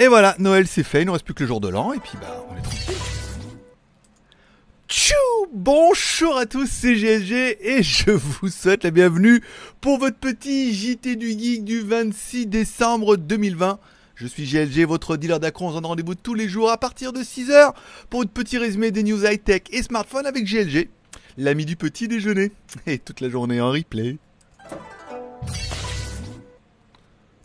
Et voilà, Noël c'est fait, il nous reste plus que le jour de l'an, et puis bah on est tranquille. Tchou Bonjour à tous, c'est GLG, et je vous souhaite la bienvenue pour votre petit JT du Geek du 26 décembre 2020. Je suis GLG, votre dealer d'acron. On se donne rendez-vous tous les jours à partir de 6h pour votre petit résumé des news high-tech et smartphones avec GLG, l'ami du petit déjeuner. Et toute la journée en replay.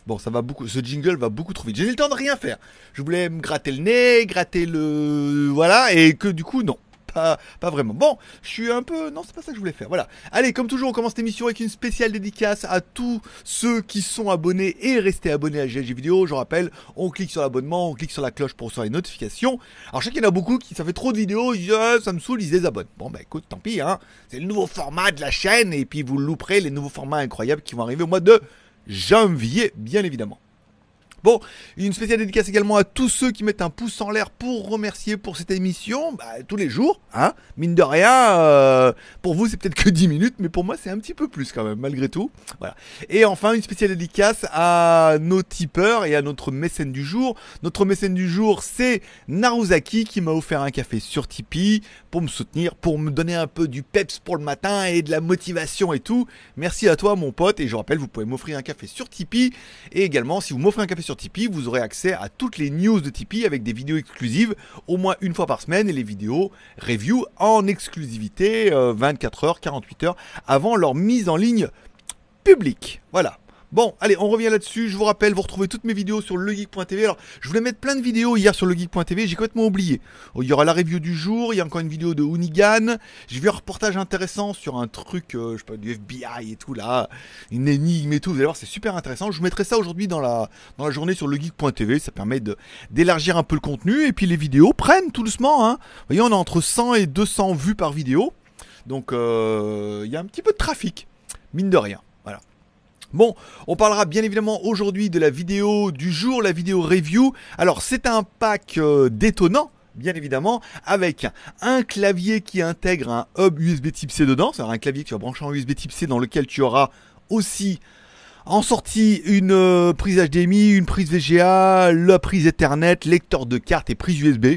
Bon, ça va beaucoup. Ce jingle va beaucoup trop vite. J'ai eu le temps de rien faire. Je voulais me gratter le nez, gratter le. Voilà, et que du coup, non. Pas, pas vraiment. Bon, je suis un peu. Non, c'est pas ça que je voulais faire. Voilà. Allez, comme toujours, on commence l'émission avec une spéciale dédicace à tous ceux qui sont abonnés et restés abonnés à GLG Vidéo. Je rappelle, on clique sur l'abonnement, on clique sur la cloche pour recevoir les notifications. Alors, je sais qu'il y en a beaucoup qui, ça fait trop de vidéos, ils disent, ah, ça me saoule, ils se désabonnent. Bon, bah écoute, tant pis, hein. C'est le nouveau format de la chaîne, et puis vous louperez les nouveaux formats incroyables qui vont arriver au mois de janvier, bien évidemment. Bon, une spéciale dédicace également à tous ceux qui mettent un pouce en l'air pour remercier pour cette émission, bah, tous les jours, hein, mine de rien, euh, pour vous c'est peut-être que 10 minutes, mais pour moi c'est un petit peu plus quand même, malgré tout. Voilà. Et enfin, une spéciale dédicace à nos tipeurs et à notre mécène du jour. Notre mécène du jour, c'est Naruzaki qui m'a offert un café sur Tipeee pour me soutenir, pour me donner un peu du peps pour le matin et de la motivation et tout. Merci à toi, mon pote. Et je rappelle, vous pouvez m'offrir un café sur Tipeee. Et également, si vous m'offrez un café sur Tipeee, vous aurez accès à toutes les news de Tipeee avec des vidéos exclusives au moins une fois par semaine et les vidéos review en exclusivité 24 euh, heures, 48 heures avant leur mise en ligne publique. Voilà. Bon, allez, on revient là-dessus. Je vous rappelle, vous retrouvez toutes mes vidéos sur legeek.tv. Alors, je voulais mettre plein de vidéos hier sur legeek.tv, j'ai complètement oublié. Oh, il y aura la review du jour, il y a encore une vidéo de Hoonigan. J'ai vu un reportage intéressant sur un truc, euh, je sais pas, du FBI et tout là, une énigme et tout. Vous allez voir, c'est super intéressant. Je vous mettrai ça aujourd'hui dans la, dans la journée sur legeek.tv. Ça permet d'élargir un peu le contenu. Et puis les vidéos prennent tout doucement. Hein. Vous voyez, on a entre 100 et 200 vues par vidéo. Donc, euh, il y a un petit peu de trafic, mine de rien. Bon, on parlera bien évidemment aujourd'hui de la vidéo du jour, la vidéo review. Alors c'est un pack euh, détonnant bien évidemment, avec un clavier qui intègre un hub USB type C dedans, c'est-à-dire un clavier que tu vas brancher en USB type C dans lequel tu auras aussi en sortie une euh, prise HDMI, une prise VGA, la prise Ethernet, lecteur de cartes et prise USB.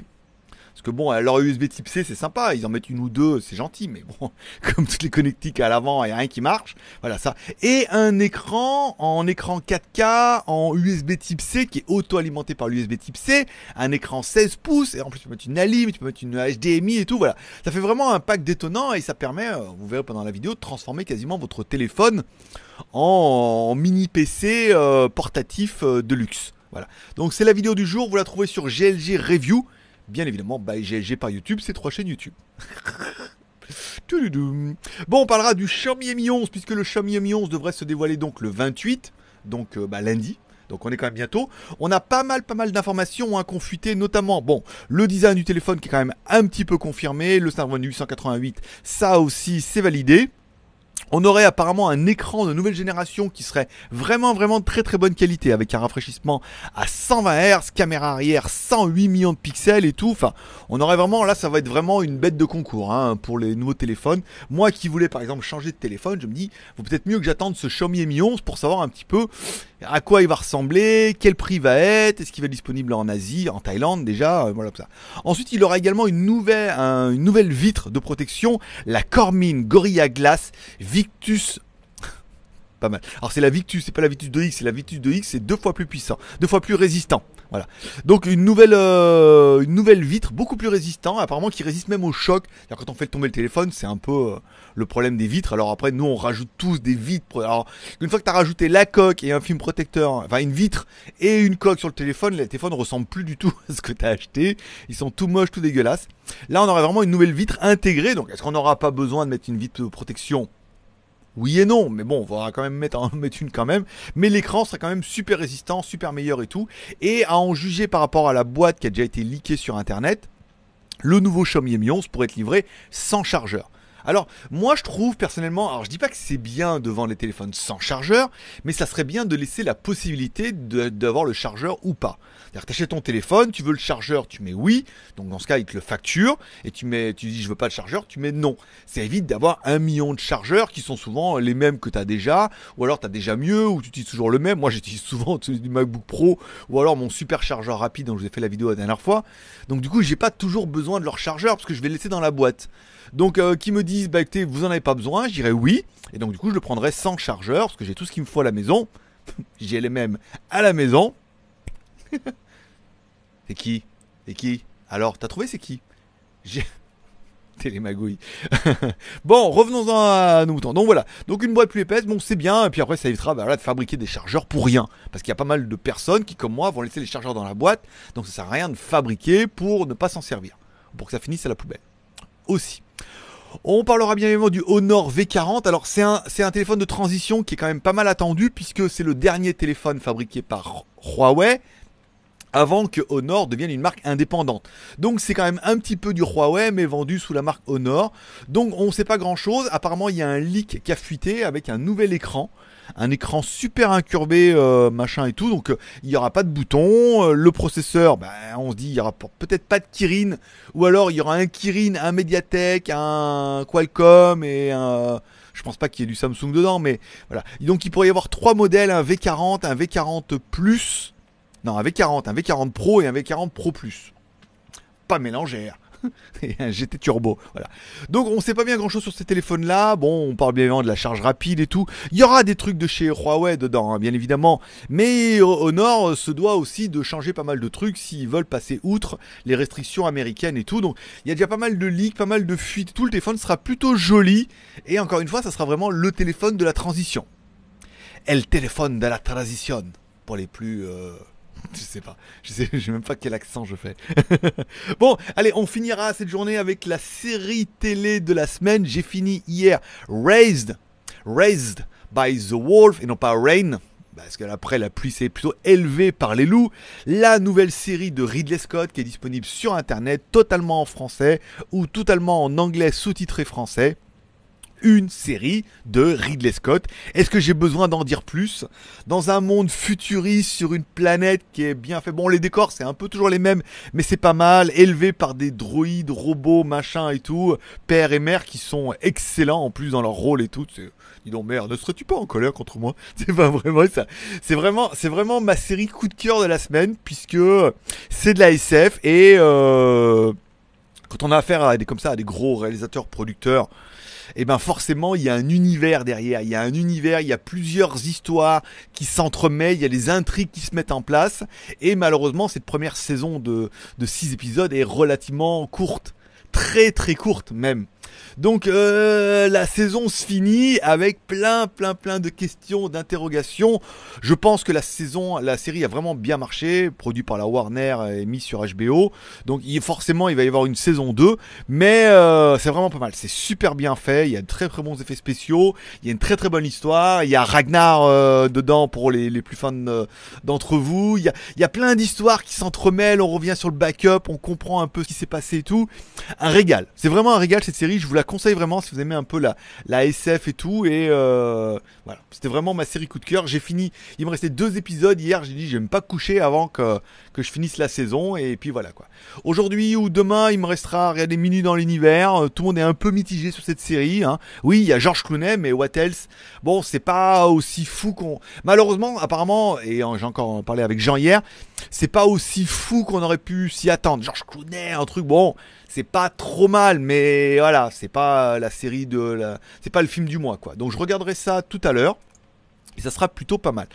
Parce que bon, alors euh, USB type C, c'est sympa, ils en mettent une ou deux, c'est gentil, mais bon, comme toutes les connectiques à l'avant, il y a un qui marche. Voilà ça. Et un écran en écran 4K, en USB type C, qui est auto-alimenté par l'USB type C, un écran 16 pouces, et en plus tu peux mettre une Alim, tu peux mettre une HDMI euh, et tout, voilà. Ça fait vraiment un pack détonnant et ça permet, euh, vous verrez pendant la vidéo, de transformer quasiment votre téléphone en, mini PC portatif de luxe. Voilà. Donc c'est la vidéo du jour, vous la trouvez sur GLG Review bien évidemment bah, j'ai par YouTube, c'est trois chaînes YouTube. bon, on parlera du Xiaomi Mi 11 puisque le Xiaomi Mi 11 devrait se dévoiler donc le 28, donc euh, bah, lundi, donc on est quand même bientôt. On a pas mal, pas mal d'informations à hein, confuter, notamment, bon, le design du téléphone qui est quand même un petit peu confirmé, le Snapdragon 888, ça aussi c'est validé. On aurait apparemment un écran de nouvelle génération qui serait vraiment vraiment très très bonne qualité avec un rafraîchissement à 120 Hz, caméra arrière 108 millions de pixels et tout. Enfin, on aurait vraiment là ça va être vraiment une bête de concours hein, pour les nouveaux téléphones. Moi qui voulais par exemple changer de téléphone, je me dis, vaut peut-être mieux que j'attende ce Xiaomi Mi 11 pour savoir un petit peu à quoi il va ressembler, quel prix va être, est-ce qu'il va être disponible en Asie, en Thaïlande déjà, euh, Voilà voilà ça. Ensuite, il aura également une nouvelle, une nouvelle vitre de protection, la Cormine Gorilla Glass Victus pas mal. Alors c'est la Victus, c'est pas la Victus 2X, c'est la Victus 2X, c'est deux fois plus puissant, deux fois plus résistant. Voilà. Donc une nouvelle, euh, une nouvelle vitre beaucoup plus résistante, apparemment qui résiste même au choc. Quand on fait tomber le téléphone, c'est un peu euh, le problème des vitres. Alors après, nous on rajoute tous des vitres. Alors une fois que tu as rajouté la coque et un film protecteur, enfin une vitre et une coque sur le téléphone, le téléphone ressemble plus du tout à ce que tu as acheté. Ils sont tout moches, tout dégueulasses. Là, on aurait vraiment une nouvelle vitre intégrée. Donc est-ce qu'on n'aura pas besoin de mettre une vitre de protection oui et non, mais bon, on va quand même mettre, en mettre une quand même. Mais l'écran sera quand même super résistant, super meilleur et tout. Et à en juger par rapport à la boîte qui a déjà été leakée sur internet, le nouveau Xiaomi Mi 11 pourrait être livré sans chargeur. Alors, moi je trouve personnellement, alors je dis pas que c'est bien de vendre les téléphones sans chargeur, mais ça serait bien de laisser la possibilité d'avoir le chargeur ou pas. C'est-à-dire que achètes ton téléphone, tu veux le chargeur, tu mets oui, donc dans ce cas il te le facture, et tu mets, tu dis je veux pas le chargeur, tu mets non. Ça évite d'avoir un million de chargeurs qui sont souvent les mêmes que tu as déjà, ou alors tu as déjà mieux, ou tu utilises toujours le même. Moi j'utilise souvent du MacBook Pro, ou alors mon super chargeur rapide dont je vous ai fait la vidéo la dernière fois. Donc du coup j'ai pas toujours besoin de leur chargeur parce que je vais laisser dans la boîte. Donc euh, qui me dit disent, bah vous en avez pas besoin, je dirais oui. Et donc, du coup, je le prendrai sans chargeur, parce que j'ai tout ce qu'il me faut à la maison. j'ai les mêmes à la maison. c'est qui C'est qui Alors, t'as trouvé c'est qui J'ai. Télémagouille. bon, revenons-en à nos moutons. Donc voilà, donc une boîte plus épaisse, bon c'est bien, et puis après ça évitera bah, de fabriquer des chargeurs pour rien. Parce qu'il y a pas mal de personnes qui, comme moi, vont laisser les chargeurs dans la boîte, donc ça sert à rien de fabriquer pour ne pas s'en servir. Pour que ça finisse à la poubelle. Aussi. On parlera bien évidemment du Honor V40. Alors c'est un, c'est un téléphone de transition qui est quand même pas mal attendu puisque c'est le dernier téléphone fabriqué par Huawei avant que Honor devienne une marque indépendante. Donc c'est quand même un petit peu du Huawei mais vendu sous la marque Honor. Donc on ne sait pas grand-chose. Apparemment il y a un leak qui a fuité avec un nouvel écran. Un écran super incurvé, euh, machin et tout. Donc euh, il n'y aura pas de bouton. Euh, le processeur, ben, on se dit il n'y aura peut-être pas de Kirin. Ou alors il y aura un Kirin, un Mediatek, un Qualcomm et un... Je pense pas qu'il y ait du Samsung dedans, mais voilà. Donc il pourrait y avoir trois modèles, un V40, un V40 Plus non, un V40, un V40 Pro et un V40 Pro Plus. Pas mélangère. et un GT Turbo. Voilà. Donc on sait pas bien grand chose sur ces téléphones là. Bon, on parle bien évidemment de la charge rapide et tout. Il y aura des trucs de chez Huawei dedans, hein, bien évidemment. Mais Honor euh, se doit aussi de changer pas mal de trucs s'ils veulent passer outre les restrictions américaines et tout. Donc il y a déjà pas mal de leaks, pas mal de fuites. Tout le téléphone sera plutôt joli. Et encore une fois, ça sera vraiment le téléphone de la transition. El téléphone de la transition pour les plus euh, Je sais pas. Je sais, même pas quel accent je fais. bon, allez, on finira cette journée avec la série télé de la semaine. J'ai fini hier Raised, Raised by the Wolf et non pas Rain. Parce qu'après la pluie s'est plutôt élevée par les loups. La nouvelle série de Ridley Scott qui est disponible sur internet totalement en français ou totalement en anglais sous-titré français une série de Ridley Scott. Est-ce que j'ai besoin d'en dire plus Dans un monde futuriste, sur une planète qui est bien fait. Bon, les décors, c'est un peu toujours les mêmes, mais c'est pas mal. Élevé par des droïdes, robots, Machins et tout. Père et mère qui sont excellents en plus dans leur rôle et tout. Dis donc, mère, ne serais-tu pas en colère contre moi C'est pas vraiment ça. C'est vraiment, vraiment ma série coup de cœur de la semaine puisque c'est de la SF et euh, quand on a affaire à des comme ça à des gros réalisateurs producteurs et eh ben forcément il y a un univers derrière, il y a un univers, il y a plusieurs histoires qui s'entremêlent, il y a des intrigues qui se mettent en place, et malheureusement cette première saison de, de six épisodes est relativement courte, très très courte même. Donc euh, la saison se finit avec plein, plein, plein de questions, d'interrogations. Je pense que la saison, la série a vraiment bien marché, produit par la Warner et mis sur HBO. Donc forcément, il va y avoir une saison 2, mais euh, c'est vraiment pas mal. C'est super bien fait. Il y a de très, très bons effets spéciaux. Il y a une très, très bonne histoire. Il y a Ragnar euh, dedans pour les, plus fans d'entre vous. Il y a, plein d'histoires qui s'entremêlent. On revient sur le backup, on comprend un peu ce qui s'est passé et tout. Un régal. C'est vraiment un régal cette série. Je vous la conseille vraiment si vous aimez un peu la, la SF et tout. Et euh, voilà, c'était vraiment ma série coup de cœur. J'ai fini, il me restait deux épisodes hier. J'ai dit, j'aime pas coucher avant que, que je finisse la saison. Et puis voilà quoi. Aujourd'hui ou demain, il me restera rien des minutes dans l'univers. Euh, tout le monde est un peu mitigé sur cette série. Hein. Oui, il y a George Clooney, mais what else Bon, c'est pas aussi fou qu'on. Malheureusement, apparemment, et j'ai encore parlé avec Jean hier, c'est pas aussi fou qu'on aurait pu s'y attendre. George Clooney, un truc bon c'est pas trop mal, mais voilà, c'est pas la série de la... c'est pas le film du mois quoi. Donc je regarderai ça tout à l'heure. Et ça sera plutôt pas mal.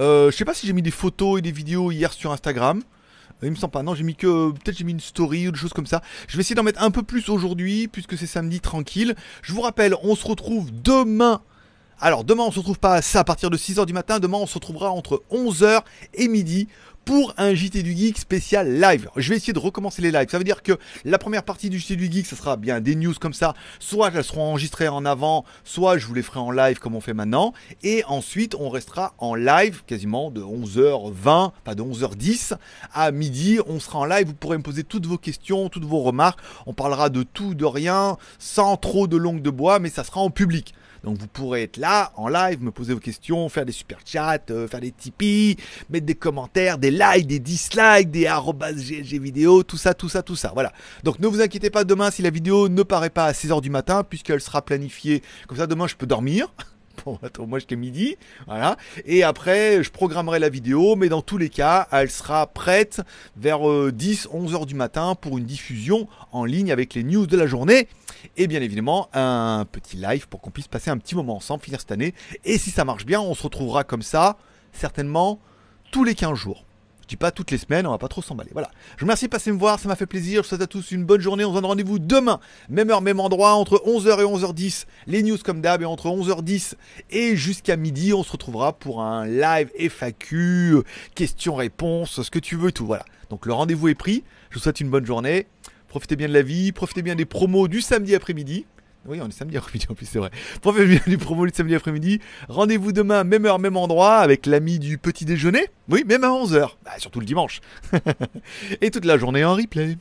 Euh, je sais pas si j'ai mis des photos et des vidéos hier sur Instagram. Euh, il me semble pas. Non, j'ai mis que peut-être j'ai mis une story ou des choses comme ça. Je vais essayer d'en mettre un peu plus aujourd'hui puisque c'est samedi tranquille. Je vous rappelle, on se retrouve demain alors demain on se retrouve pas à ça à partir de 6h du matin, demain on se retrouvera entre 11h et midi pour un JT du Geek spécial live. Je vais essayer de recommencer les lives. Ça veut dire que la première partie du JT du Geek, ça sera bien des news comme ça. Soit elles seront enregistrées en avant, soit je vous les ferai en live comme on fait maintenant. Et ensuite, on restera en live quasiment de 11h20, pas de 11h10 à midi. On sera en live. Vous pourrez me poser toutes vos questions, toutes vos remarques. On parlera de tout, de rien, sans trop de longue de bois, mais ça sera en public. Donc vous pourrez être là en live, me poser vos questions, faire des super chats, euh, faire des tipis, mettre des commentaires, des likes, des dislikes, des @glg vidéo, tout ça, tout ça, tout ça. Voilà. Donc ne vous inquiétez pas demain si la vidéo ne paraît pas à 16 h du matin puisqu'elle sera planifiée. Comme ça demain je peux dormir. Bon, attends, moi j'étais midi, voilà. Et après, je programmerai la vidéo, mais dans tous les cas, elle sera prête vers 10, 11 h du matin pour une diffusion en ligne avec les news de la journée et bien évidemment un petit live pour qu'on puisse passer un petit moment ensemble, finir cette année. Et si ça marche bien, on se retrouvera comme ça, certainement tous les 15 jours. Je dis pas toutes les semaines, on va pas trop s'emballer. Voilà. Je vous remercie de passer me voir, ça m'a fait plaisir. Je souhaite à tous une bonne journée. On se donne rendez-vous demain, même heure, même endroit, entre 11h et 11h10. Les news comme d'hab, et entre 11h10 et jusqu'à midi, on se retrouvera pour un live FAQ, questions-réponses, ce que tu veux, tout. Voilà. Donc le rendez-vous est pris. Je vous souhaite une bonne journée. Profitez bien de la vie, profitez bien des promos du samedi après-midi. Oui, on est samedi après-midi en plus, c'est vrai. Profitez bien du promo du samedi après-midi. Rendez-vous demain, même heure, même endroit, avec l'ami du petit déjeuner. Oui, même à 11h. Bah, surtout le dimanche. Et toute la journée en replay.